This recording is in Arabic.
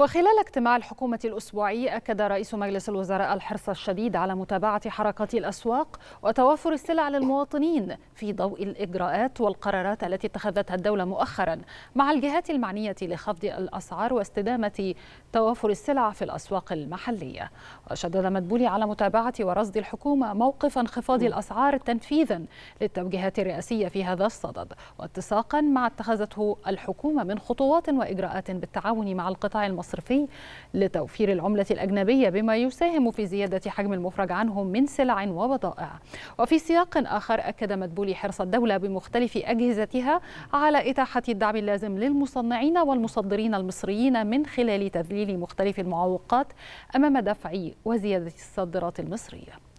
وخلال اجتماع الحكومة الأسبوعي أكد رئيس مجلس الوزراء الحرص الشديد على متابعة حركات الأسواق وتوافر السلع للمواطنين في ضوء الإجراءات والقرارات التي اتخذتها الدولة مؤخرا مع الجهات المعنية لخفض الأسعار واستدامة توافر السلع في الأسواق المحلية وشدد مدبولي على متابعة ورصد الحكومة موقف انخفاض الأسعار تنفيذا للتوجيهات الرئاسية في هذا الصدد واتساقا مع اتخذته الحكومة من خطوات وإجراءات بالتعاون مع القطاع المصرفي المصرفي لتوفير العملة الأجنبية بما يساهم في زيادة حجم المفرج عنهم من سلع وبضائع وفي سياق آخر أكد مدبولي حرص الدولة بمختلف أجهزتها على إتاحة الدعم اللازم للمصنعين والمصدرين المصريين من خلال تذليل مختلف المعوقات أمام دفع وزيادة الصادرات المصرية